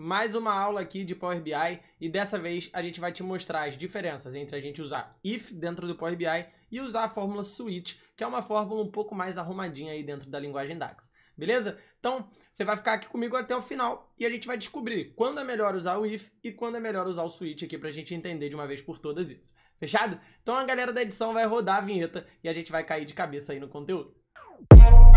mais uma aula aqui de Power BI e dessa vez a gente vai te mostrar as diferenças entre a gente usar if dentro do Power BI e usar a fórmula switch, que é uma fórmula um pouco mais arrumadinha aí dentro da linguagem DAX. Beleza? Então, você vai ficar aqui comigo até o final e a gente vai descobrir quando é melhor usar o if e quando é melhor usar o switch aqui pra gente entender de uma vez por todas isso. Fechado? Então a galera da edição vai rodar a vinheta e a gente vai cair de cabeça aí no conteúdo. Música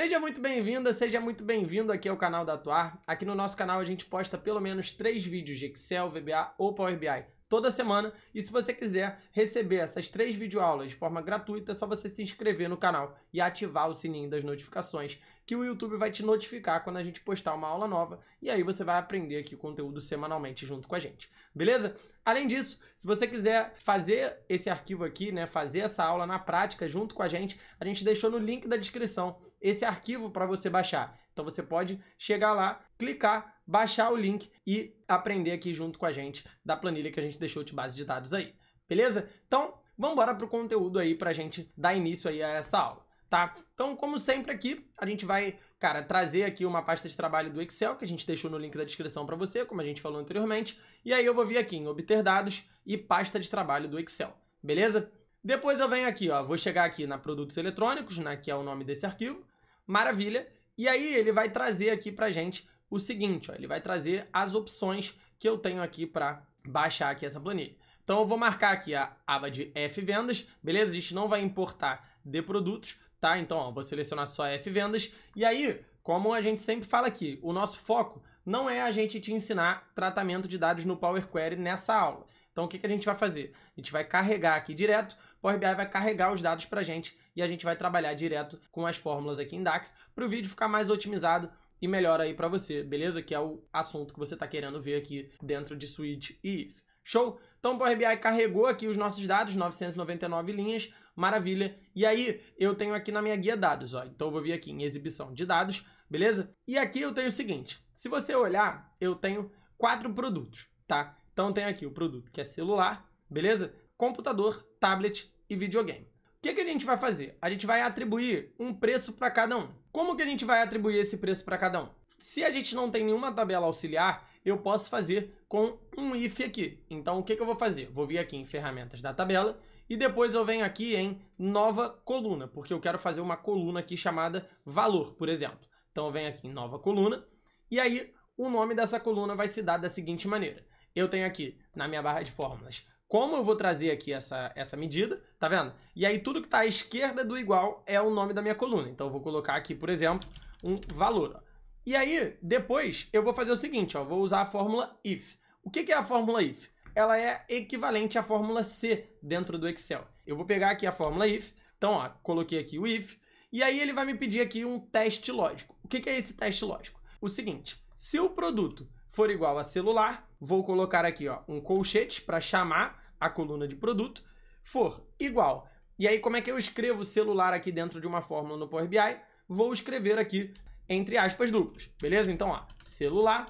Seja muito bem-vinda, seja muito bem-vindo aqui ao canal da Atuar. Aqui no nosso canal a gente posta pelo menos três vídeos de Excel, VBA ou Power BI toda semana. E se você quiser receber essas três videoaulas de forma gratuita, é só você se inscrever no canal e ativar o sininho das notificações que o YouTube vai te notificar quando a gente postar uma aula nova e aí você vai aprender aqui conteúdo semanalmente junto com a gente. Beleza? Além disso, se você quiser fazer esse arquivo aqui, né, fazer essa aula na prática junto com a gente, a gente deixou no link da descrição esse arquivo para você baixar. Então você pode chegar lá, clicar, baixar o link e aprender aqui junto com a gente da planilha que a gente deixou de base de dados aí. Beleza? Então, vamos embora pro conteúdo aí pra gente dar início aí a essa aula tá? Então, como sempre aqui, a gente vai, cara, trazer aqui uma pasta de trabalho do Excel, que a gente deixou no link da descrição para você, como a gente falou anteriormente, e aí eu vou vir aqui em obter dados e pasta de trabalho do Excel, beleza? Depois eu venho aqui, ó, vou chegar aqui na produtos eletrônicos, né, que é o nome desse arquivo, maravilha, e aí ele vai trazer aqui pra gente o seguinte, ó, ele vai trazer as opções que eu tenho aqui para baixar aqui essa planilha. Então eu vou marcar aqui a aba de F vendas, beleza? A gente não vai importar de produtos, tá? Então, ó, vou selecionar só F vendas. E aí, como a gente sempre fala aqui, o nosso foco não é a gente te ensinar tratamento de dados no Power Query nessa aula. Então, o que, que a gente vai fazer? A gente vai carregar aqui direto, Power BI vai carregar os dados para gente e a gente vai trabalhar direto com as fórmulas aqui em DAX para o vídeo ficar mais otimizado e melhor aí para você, beleza? Que é o assunto que você está querendo ver aqui dentro de Switch e IF. Show? Então, o Power BI carregou aqui os nossos dados, 999 linhas, maravilha. E aí eu tenho aqui na minha guia dados, ó. Então eu vou vir aqui em exibição de dados, beleza? E aqui eu tenho o seguinte, se você olhar, eu tenho quatro produtos, tá? Então eu tenho aqui o produto que é celular, beleza? Computador, tablet e videogame. O que, que a gente vai fazer? A gente vai atribuir um preço para cada um. Como que a gente vai atribuir esse preço para cada um? Se a gente não tem nenhuma tabela auxiliar, eu posso fazer com um if aqui. Então, o que, que eu vou fazer? Vou vir aqui em ferramentas da tabela e depois eu venho aqui em nova coluna, porque eu quero fazer uma coluna aqui chamada valor, por exemplo. Então eu venho aqui em nova coluna, e aí o nome dessa coluna vai se dar da seguinte maneira. Eu tenho aqui na minha barra de fórmulas como eu vou trazer aqui essa, essa medida, tá vendo? E aí tudo que está à esquerda do igual é o nome da minha coluna. Então eu vou colocar aqui, por exemplo, um valor. E aí, depois, eu vou fazer o seguinte, ó, vou usar a fórmula if. O que, que é a fórmula if? ela é equivalente à fórmula C dentro do Excel. Eu vou pegar aqui a fórmula if, então ó, coloquei aqui o if, e aí ele vai me pedir aqui um teste lógico. O que, é esse teste lógico? O seguinte, se o produto for igual a celular, vou colocar aqui ó, um colchete para chamar a coluna de produto, for igual. E aí como é que eu escrevo celular aqui dentro de uma fórmula no Power BI? Vou escrever aqui entre aspas duplas, beleza? Então ó, celular,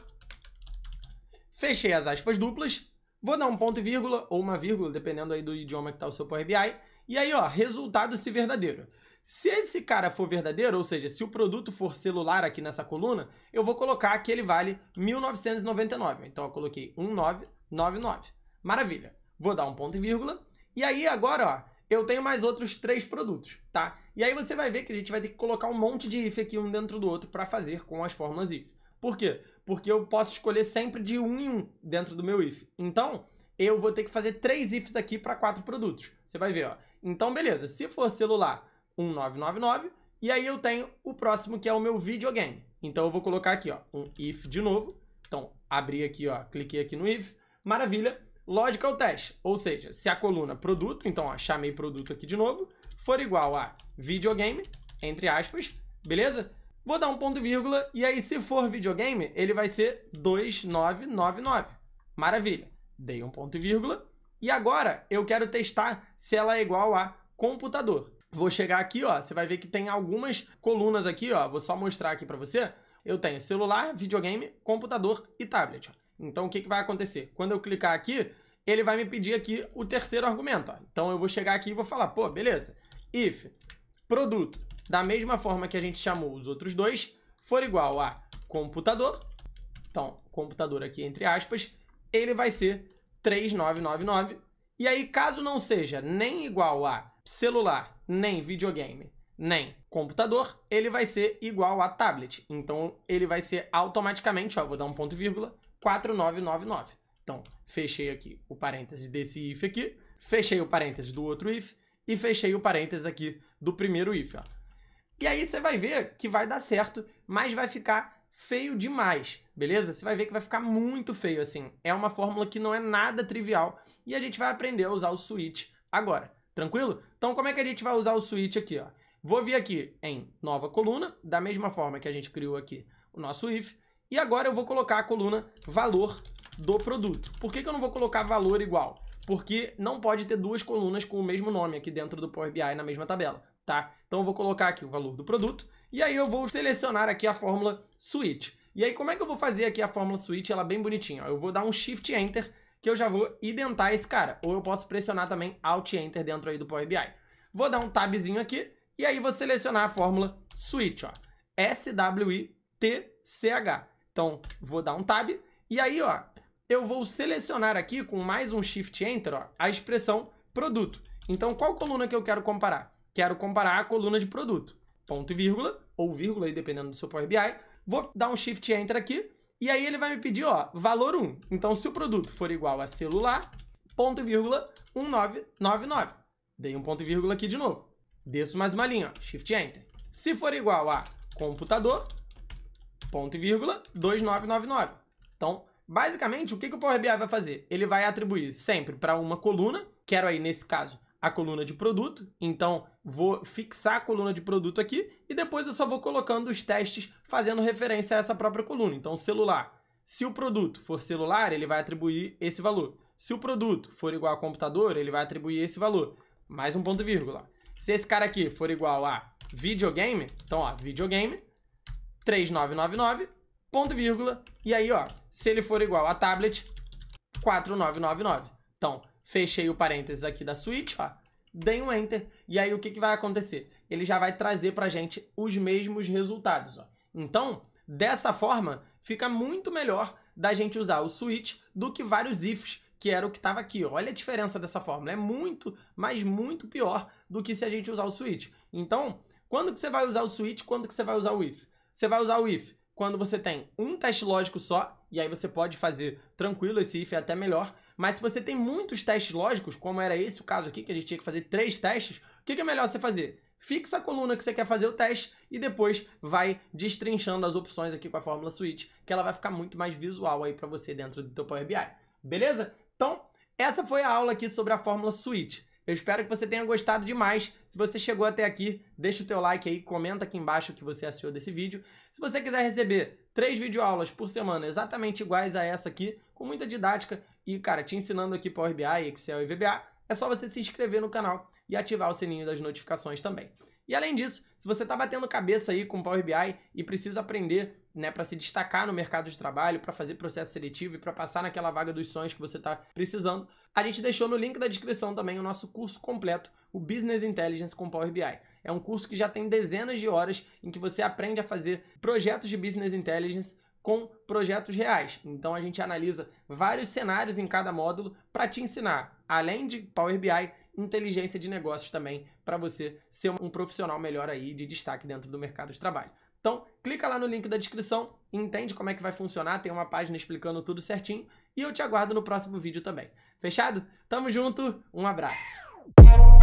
fechei as aspas duplas, Vou dar um ponto e vírgula, ou uma vírgula, dependendo aí do idioma que está o seu Power BI. E aí, ó, resultado se verdadeiro. Se esse cara for verdadeiro, ou seja, se o produto for celular aqui nessa coluna, eu vou colocar que ele vale 1999. Então eu coloquei 1999. Maravilha. Vou dar um ponto e vírgula. E aí agora, ó, eu tenho mais outros três produtos, tá? E aí você vai ver que a gente vai ter que colocar um monte de if aqui um dentro do outro para fazer com as fórmulas if. Por quê? porque eu posso escolher sempre de um em um dentro do meu if. Então, eu vou ter que fazer três ifs aqui para quatro produtos. Você vai ver, ó. Então, beleza. Se for celular, 1999. E aí eu tenho o próximo, que é o meu videogame. Então, eu vou colocar aqui, ó, um if de novo. Então, abri aqui, ó, cliquei aqui no if. Maravilha. Logical test, ou seja, se a coluna produto, então, ó, chamei produto aqui de novo, for igual a videogame, entre aspas, beleza? Vou dar um ponto vírgula, e aí se for videogame, ele vai ser 2999. Maravilha. Dei um ponto vírgula. E agora eu quero testar se ela é igual a computador. Vou chegar aqui, ó, você vai ver que tem algumas colunas aqui, ó, vou só mostrar aqui para você. Eu tenho celular, videogame, computador e tablet. Então o que, que vai acontecer? Quando eu clicar aqui, ele vai me pedir aqui o terceiro argumento. Ó. Então eu vou chegar aqui e vou falar, pô, beleza, if produto da mesma forma que a gente chamou os outros dois, for igual a computador, então, computador aqui entre aspas, ele vai ser 3999. E aí, caso não seja nem igual a celular, nem videogame, nem computador, ele vai ser igual a tablet. Então, ele vai ser automaticamente, ó, vou dar um ponto e vírgula, 4999. Então, fechei aqui o parênteses desse if aqui, fechei o parênteses do outro if e fechei o parênteses aqui do primeiro if, ó. E aí você vai ver que vai dar certo, mas vai ficar feio demais, beleza? Você vai ver que vai ficar muito feio, assim. É uma fórmula que não é nada trivial e a gente vai aprender a usar o switch agora, tranquilo? Então como é que a gente vai usar o switch aqui, ó? Vou vir aqui em nova coluna, da mesma forma que a gente criou aqui o nosso if, e agora eu vou colocar a coluna valor do produto. Por que, que eu não vou colocar valor igual? porque não pode ter duas colunas com o mesmo nome aqui dentro do Power BI na mesma tabela, tá? Então eu vou colocar aqui o valor do produto e aí eu vou selecionar aqui a fórmula switch. E aí como é que eu vou fazer aqui a fórmula switch, ela é bem bonitinha, ó. eu vou dar um shift enter que eu já vou identar esse cara, ou eu posso pressionar também alt enter dentro aí do Power BI. Vou dar um tabzinho aqui e aí vou selecionar a fórmula switch, ó. S W I T C H. Então, vou dar um tab e aí, ó, eu vou selecionar aqui com mais um Shift Enter ó, a expressão produto. Então, qual coluna que eu quero comparar? Quero comparar a coluna de produto, ponto e vírgula, ou vírgula, aí, dependendo do seu Power BI. Vou dar um Shift Enter aqui, e aí ele vai me pedir ó, valor 1. Então, se o produto for igual a celular, ponto e vírgula, 1999. Dei um ponto e vírgula aqui de novo. Desço mais uma linha, ó, Shift Enter. Se for igual a computador, ponto e vírgula, 2999. Então, Basicamente, o que, que o Power BI vai fazer? Ele vai atribuir sempre para uma coluna, quero aí nesse caso a coluna de produto, então vou fixar a coluna de produto aqui e depois eu só vou colocando os testes fazendo referência a essa própria coluna. Então, celular. Se o produto for celular, ele vai atribuir esse valor. Se o produto for igual a computador, ele vai atribuir esse valor. Mais um ponto vírgula. Se esse cara aqui for igual a videogame, então, ó, videogame, 3999, ponto vírgula, e aí, ó, se ele for igual a tablet, 4999. Então, fechei o parênteses aqui da switch, ó, dei um enter, e aí o que, que vai acontecer? Ele já vai trazer pra gente os mesmos resultados, ó. Então, dessa forma, fica muito melhor da gente usar o switch do que vários ifs, que era o que estava aqui. Olha a diferença dessa fórmula, é muito, mas muito pior do que se a gente usar o switch. Então, quando que você vai usar o switch, quando que você vai usar o if? Você vai usar o if quando você tem um teste lógico só, e aí você pode fazer tranquilo esse if é até melhor, mas se você tem muitos testes lógicos, como era esse o caso aqui, que a gente tinha que fazer três testes, o que, que é melhor você fazer? Fixa a coluna que você quer fazer o teste e depois vai destrinchando as opções aqui com a fórmula switch, que ela vai ficar muito mais visual aí para você dentro do teu Power BI. Beleza? Então, essa foi a aula aqui sobre a fórmula switch. Eu espero que você tenha gostado demais. Se você chegou até aqui, deixa o teu like aí, comenta aqui embaixo o que você achou desse vídeo. Se você quiser receber três videoaulas por semana exatamente iguais a essa aqui, com muita didática e, cara, te ensinando aqui Power BI, Excel e VBA, é só você se inscrever no canal e ativar o sininho das notificações também. E além disso, se você está batendo cabeça aí com Power BI e precisa aprender né, para se destacar no mercado de trabalho, para fazer processo seletivo e para passar naquela vaga dos sonhos que você está precisando, a gente deixou no link da descrição também o nosso curso completo, o Business Intelligence com Power BI. É um curso que já tem dezenas de horas em que você aprende a fazer projetos de Business Intelligence com projetos reais. Então a gente analisa vários cenários em cada módulo para te ensinar, além de Power BI, inteligência de negócios também para você ser um profissional melhor aí de destaque dentro do mercado de trabalho. Então, clica lá no link da descrição, entende como é que vai funcionar, tem uma página explicando tudo certinho e eu te aguardo no próximo vídeo também. Fechado? Tamo junto, um abraço.